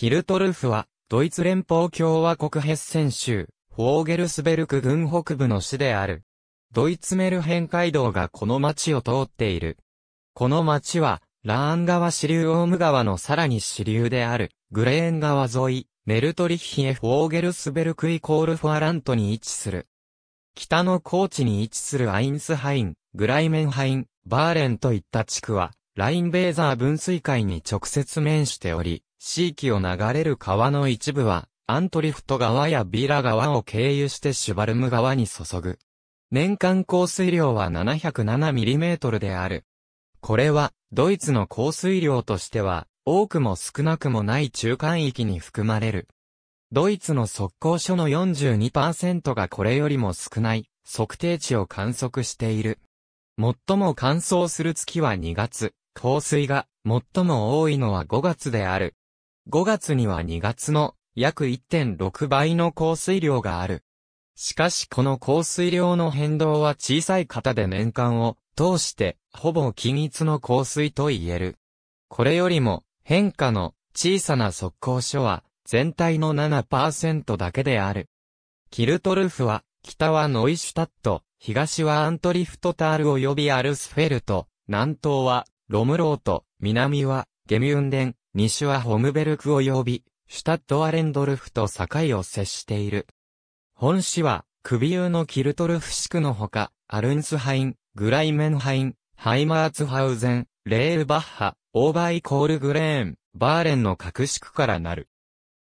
キルトルフは、ドイツ連邦共和国ヘッセン州、フォーゲルスベルク軍北部の市である。ドイツメルヘン街道がこの町を通っている。この町は、ラーン川支流オーム川のさらに支流である、グレーン川沿い、メルトリッヒエ・フォーゲルスベルクイコールフォアラントに位置する。北の高地に位置するアインスハイン、グライメンハイン、バーレンといった地区は、ラインベーザー分水海に直接面しており、地域を流れる川の一部は、アントリフト川やビラ川を経由してシュバルム川に注ぐ。年間降水量は 707mm である。これは、ドイツの降水量としては、多くも少なくもない中間域に含まれる。ドイツの速攻所の42%がこれよりも少ない、測定値を観測している。最も乾燥する月は2月、降水が最も多いのは5月である。5月には2月の約1.6倍の降水量がある。しかしこの降水量の変動は小さい方で年間を通してほぼ均一の降水と言える。これよりも変化の小さな速攻所は全体の7%だけである。キルトルフは北はノイシュタット、東はアントリフトタール及びアルスフェルト、南東はロムロート、南はゲミュンデン、西はホムベルク及び、シュタッドアレンドルフと境を接している。本市は、クビユーのキルトルフシ区のほか、アルンスハイン、グライメンハイン、ハイマーツハウゼン、レールバッハ、オーバーイコールグレーン、バーレンの格区からなる。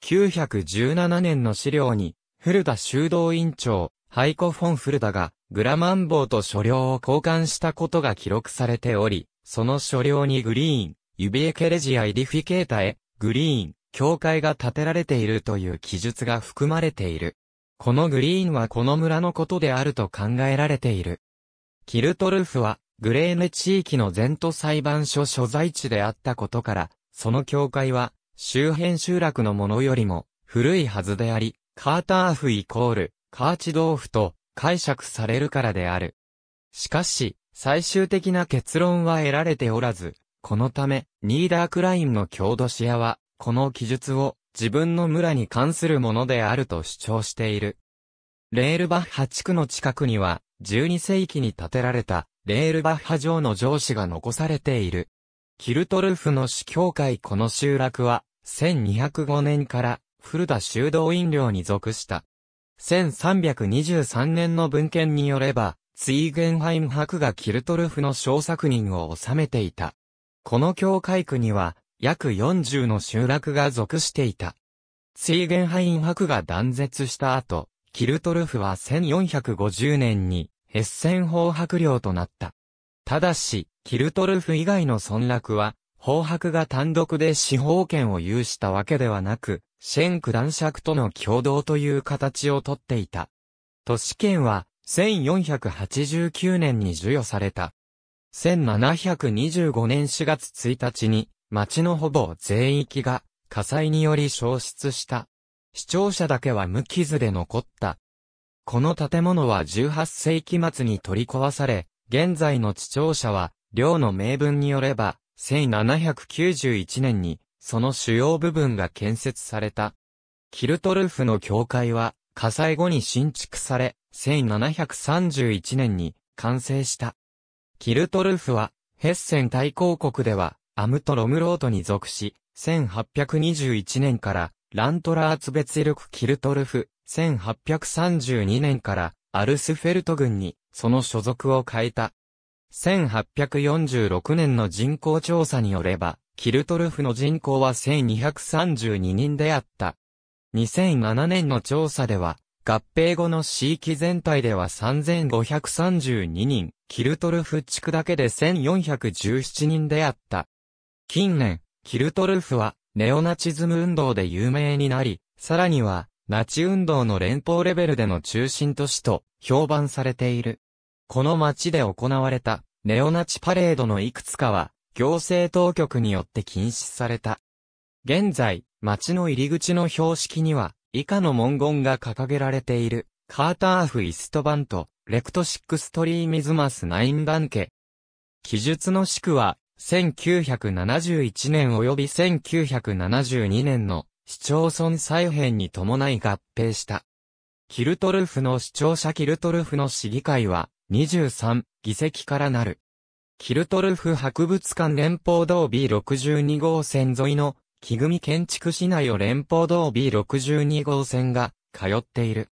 917年の資料に、古田修道院長、ハイコ・フォン・フルダが、グラマンボウと書領を交換したことが記録されており、その書領にグリーン、ユビエケレジアイディフィケータへ、グリーン、教会が建てられているという記述が含まれている。このグリーンはこの村のことであると考えられている。キルトルフは、グレーネ地域の前途裁判所所在地であったことから、その教会は、周辺集落のものよりも、古いはずであり、カーターフイコール、カーチドーフと解釈されるからである。しかし、最終的な結論は得られておらず、このため、ニーダークラインの郷土シアは、この記述を自分の村に関するものであると主張している。レールバッハ地区の近くには、12世紀に建てられた、レールバッハ城の城址が残されている。キルトルフの市教会この集落は、1205年から古田修道院領に属した。1323年の文献によれば、ツイーゲンハイム博がキルトルフの小作人を治めていた。この教会区には、約40の集落が属していた。ツィーゲンハイン博が断絶した後、キルトルフは1450年に、ヘッセン法伯領となった。ただし、キルトルフ以外の村落は、法伯が単独で司法権を有したわけではなく、シェンク男爵との共同という形をとっていた。都市圏は、1489年に授与された、1725年4月1日に、町のほぼ全域が火災により消失した。視聴者だけは無傷で残った。この建物は18世紀末に取り壊され、現在の視聴者は、寮の名分によれば、1791年に、その主要部分が建設された。キルトルフの教会は、火災後に新築され、1731年に完成した。キルトルフは、ヘッセン大公国では、アムト・ロムロートに属し、1821年から、ラントラーツベツィルク・キルトルフ、1832年から、アルスフェルト軍に、その所属を変えた。1846年の人口調査によれば、キルトルフの人口は1232人であった。2007年の調査では、合併後の地域全体では3532人、キルトルフ地区だけで1417人であった。近年、キルトルフはネオナチズム運動で有名になり、さらには、ナチ運動の連邦レベルでの中心都市と評判されている。この街で行われたネオナチパレードのいくつかは行政当局によって禁止された。現在、街の入り口の標識には以下の文言が掲げられている。カーターフ・イストバント、レクトシックストリーミズマス・ナインダンケ。記述の式は、1971年及び1972年の市町村再編に伴い合併した。キルトルフの市庁舎キルトルフの市議会は23議席からなる。キルトルフ博物館連邦道 B62 号線沿いの木組建築市内を連邦道 B62 号線が通っている。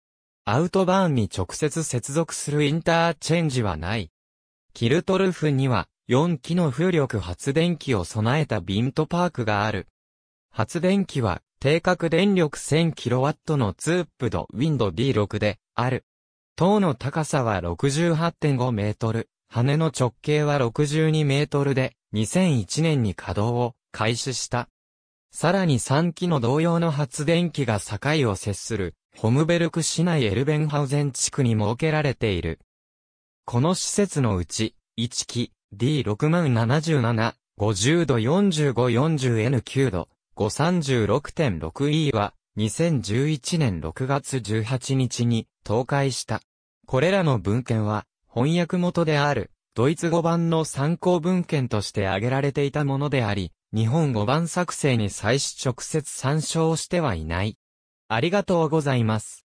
アウトバーンに直接接続するインターチェンジはない。キルトルフには4機の風力発電機を備えたビントパークがある。発電機は定格電力 1000kW のツープドウィンド D6 である。塔の高さは68.5メートル、羽の直径は62メートルで2001年に稼働を開始した。さらに3機の同様の発電機が境を接する、ホムベルク市内エルベンハウゼン地区に設けられている。この施設のうち、1機 D6077、50度 4540N9 度、536.6E は、2011年6月18日に倒壊した。これらの文献は、翻訳元である、ドイツ語版の参考文献として挙げられていたものであり、日本語番作成に際し直接参照してはいない。ありがとうございます。